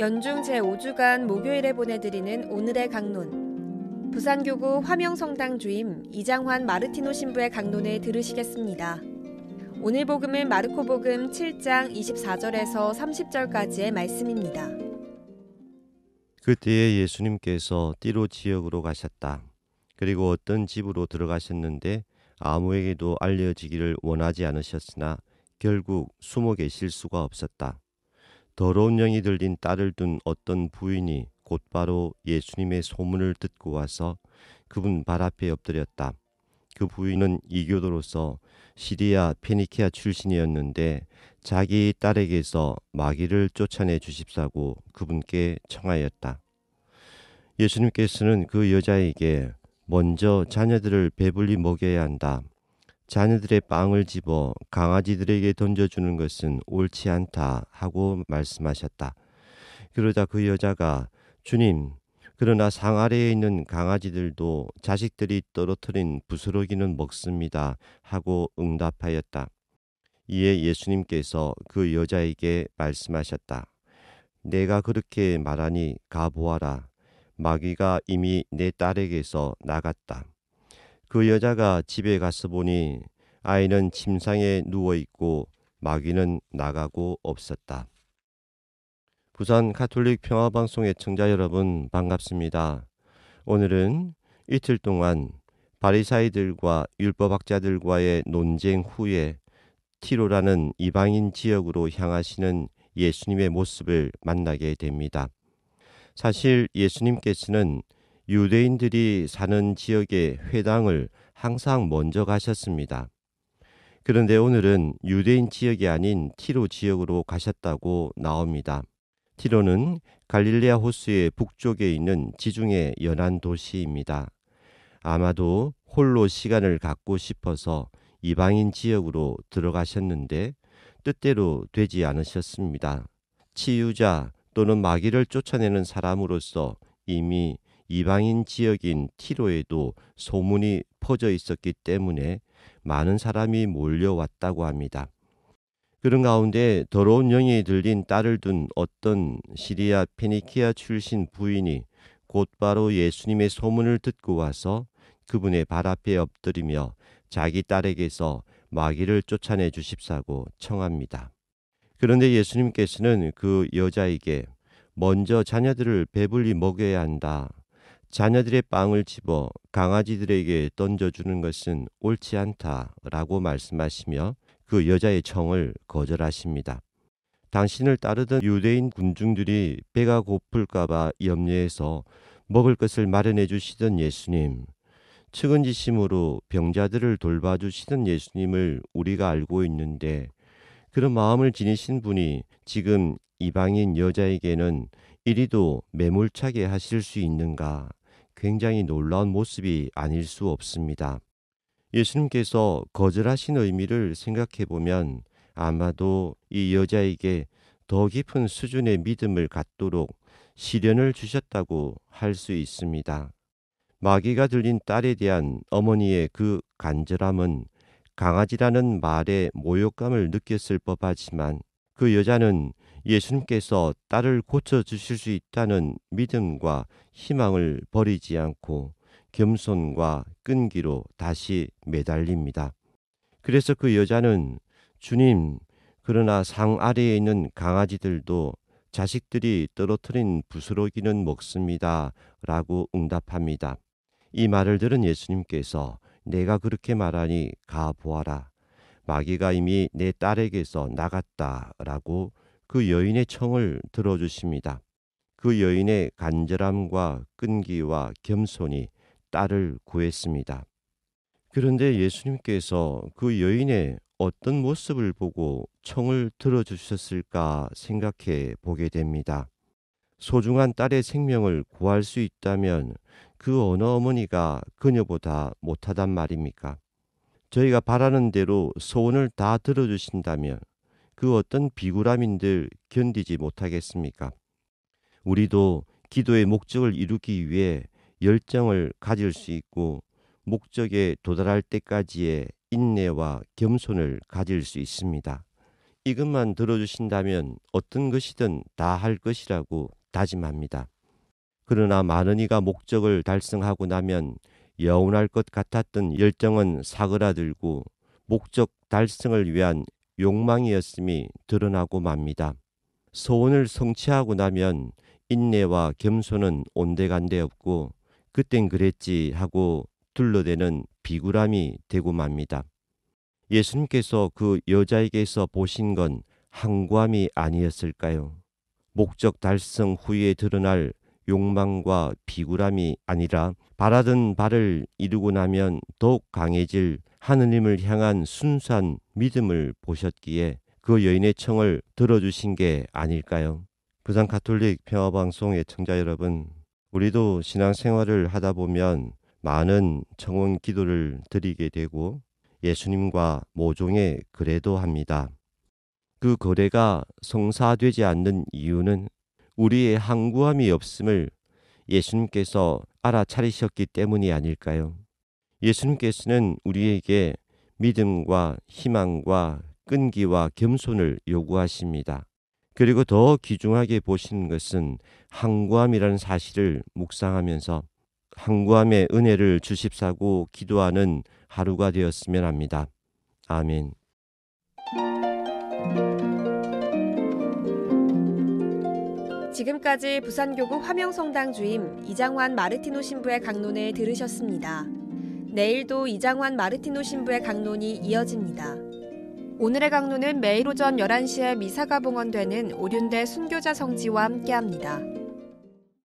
연중 제5주간 목요일에 보내드리는 오늘의 강론. 부산교구 화명성당 주임 이장환 마르티노 신부의 강론을 들으시겠습니다. 오늘 복음은 마르코 복음 7장 24절에서 30절까지의 말씀입니다. 그때에 예수님께서 띠로 지역으로 가셨다. 그리고 어떤 집으로 들어가셨는데 아무에게도 알려지기를 원하지 않으셨으나 결국 숨어 계실 수가 없었다. 더러운 영이 들린 딸을 둔 어떤 부인이 곧바로 예수님의 소문을 듣고 와서 그분 발 앞에 엎드렸다. 그 부인은 이교도로서 시리아 페니키아 출신이었는데 자기 딸에게서 마귀를 쫓아내 주십사고 그분께 청하였다. 예수님께서는 그 여자에게 먼저 자녀들을 배불리 먹여야 한다. 자녀들의 빵을 집어 강아지들에게 던져주는 것은 옳지 않다 하고 말씀하셨다. 그러자 그 여자가 주님, 그러나 상 아래에 있는 강아지들도 자식들이 떨어뜨린 부스러기는 먹습니다 하고 응답하였다. 이에 예수님께서 그 여자에게 말씀하셨다. 내가 그렇게 말하니 가보아라. 마귀가 이미 내 딸에게서 나갔다. 그 여자가 집에 가서 보니 아이는 침상에 누워 있고 마귀는 나가고 없었다. 부산 가톨릭 평화방송의 청자 여러분 반갑습니다. 오늘은 이틀 동안 바리사이들과 율법학자들과의 논쟁 후에 티로라는 이방인 지역으로 향하시는 예수님의 모습을 만나게 됩니다. 사실 예수님께서는 유대인들이 사는 지역의 회당을 항상 먼저 가셨습니다. 그런데 오늘은 유대인 지역이 아닌 티로 지역으로 가셨다고 나옵니다. 티로는 갈릴리아 호수의 북쪽에 있는 지중해 연안 도시입니다. 아마도 홀로 시간을 갖고 싶어서 이방인 지역으로 들어가셨는데 뜻대로 되지 않으셨습니다. 치유자 또는 마귀를 쫓아내는 사람으로서 이미 이방인 지역인 티로에도 소문이 퍼져 있었기 때문에 많은 사람이 몰려왔다고 합니다. 그런 가운데 더러운 영이 들린 딸을 둔 어떤 시리아 페니키아 출신 부인이 곧바로 예수님의 소문을 듣고 와서 그분의 발 앞에 엎드리며 자기 딸에게서 마귀를 쫓아내 주십사고 청합니다. 그런데 예수님께서는 그 여자에게 먼저 자녀들을 배불리 먹여야 한다. 자녀들의 빵을 집어 강아지들에게 던져주는 것은 옳지 않다. 라고 말씀하시며 그 여자의 청을 거절하십니다. 당신을 따르던 유대인 군중들이 배가 고플까봐 염려해서 먹을 것을 마련해 주시던 예수님, 측은지심으로 병자들을 돌봐주시던 예수님을 우리가 알고 있는데 그런 마음을 지니신 분이 지금 이방인 여자에게는 이리도 매몰차게 하실 수 있는가 굉장히 놀라운 모습이 아닐 수 없습니다. 예수님께서 거절하신 의미를 생각해 보면 아마도 이 여자에게 더 깊은 수준의 믿음을 갖도록 시련을 주셨다고 할 수 있습니다. 마귀가 들린 딸에 대한 어머니의 그 간절함은 강아지라는 말에 모욕감을 느꼈을 법하지만 그 여자는 예수님께서 딸을 고쳐주실 수 있다는 믿음과 희망을 버리지 않고 겸손과 끈기로 다시 매달립니다. 그래서 그 여자는 주님, 그러나 상 아래에 있는 강아지들도 자식들이 떨어뜨린 부스러기는 먹습니다. 라고 응답합니다. 이 말을 들은 예수님께서 내가 그렇게 말하니 가 보아라. 마귀가 이미 내 딸에게서 나갔다. 라고 그 여인의 청을 들어주십니다. 그 여인의 간절함과 끈기와 겸손이 딸을 구했습니다. 그런데 예수님께서 그 여인의 어떤 모습을 보고 청을 들어주셨을까 생각해 보게 됩니다. 소중한 딸의 생명을 구할 수 있다면 그 어느 어머니가 그녀보다 못하단 말입니까? 저희가 바라는 대로 소원을 다 들어주신다면 그 어떤 비굴함인들 견디지 못하겠습니까? 우리도 기도의 목적을 이루기 위해 열정을 가질 수 있고 목적에 도달할 때까지의 인내와 겸손을 가질 수 있습니다. 이것만 들어주신다면 어떤 것이든 다 할 것이라고 다짐합니다. 그러나 많은 이가 목적을 달성하고 나면 여운할 것 같았던 열정은 사그라들고 목적 달성을 위한 욕망이었음이 드러나고 맙니다. 소원을 성취하고 나면 인내와 겸손은 온데간데 없고 그땐 그랬지 하고 둘러대는 비굴함이 되고 맙니다. 예수님께서 그 여자에게서 보신 건 항구함이 아니었을까요? 목적 달성 후에 드러날 욕망과 비굴함이 아니라 바라던 바를 이루고 나면 더욱 강해질 하느님을 향한 순수한 믿음을 보셨기에 그 여인의 청을 들어주신 게 아닐까요? 부산 가톨릭 평화방송의 청자 여러분, 우리도 신앙생활을 하다 보면 많은 청원 기도를 드리게 되고 예수님과 모종의 거래도 합니다. 그 거래가 성사되지 않는 이유는 우리의 항구함이 없음을 예수님께서 알아차리셨기 때문이 아닐까요? 예수님께서는 우리에게 믿음과 희망과 끈기와 겸손을 요구하십니다. 그리고 더 귀중하게 보시는 것은 항구함이라는 사실을 묵상하면서 항구함의 은혜를 주십사고 기도하는 하루가 되었으면 합니다. 아멘. 지금까지 부산교구 화명성당 주임 이장환 마르티노 신부의 강론을 들으셨습니다. 내일도 이장환 마르티노 신부의 강론이 이어집니다. 오늘의 강론은 매일 오전 11시에 미사가 봉헌되는 오륜대 순교자 성지와 함께합니다.